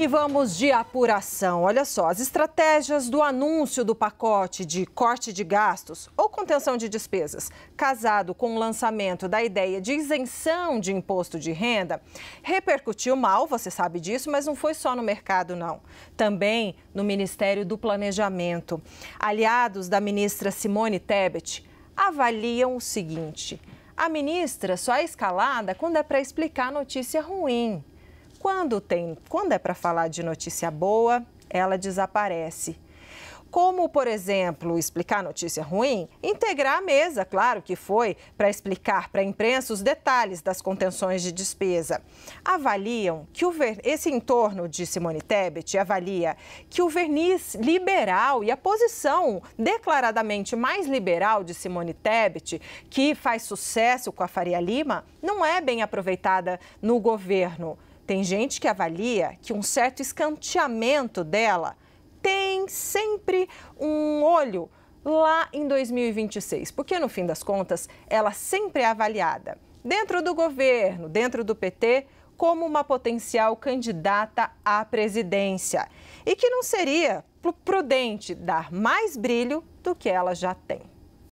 E vamos de apuração. Olha só, as estratégias do anúncio do pacote de corte de gastos ou contenção de despesas, casado com o lançamento da ideia de isenção de imposto de renda, repercutiu mal, você sabe disso, mas não foi só no mercado, não. Também no Ministério do Planejamento. Aliados da ministra Simone Tebet avaliam o seguinte: a ministra só é escalada quando é para explicar notícia ruim. Quando tem, quando é para falar de notícia boa, ela desaparece. Como, por exemplo, explicar notícia ruim, integrar a mesa, claro que foi, para explicar para a imprensa os detalhes das contenções de despesa. Avaliam que o ver... esse entorno de Simone Tebet avalia que o verniz liberal e a posição declaradamente mais liberal de Simone Tebet, que faz sucesso com a Faria Lima, não é bem aproveitada no governo. Tem gente que avalia que um certo escanteamento dela tem sempre um olho lá em 2026, porque no fim das contas ela sempre é avaliada dentro do governo, dentro do PT, como uma potencial candidata à presidência e que não seria prudente dar mais brilho do que ela já tem.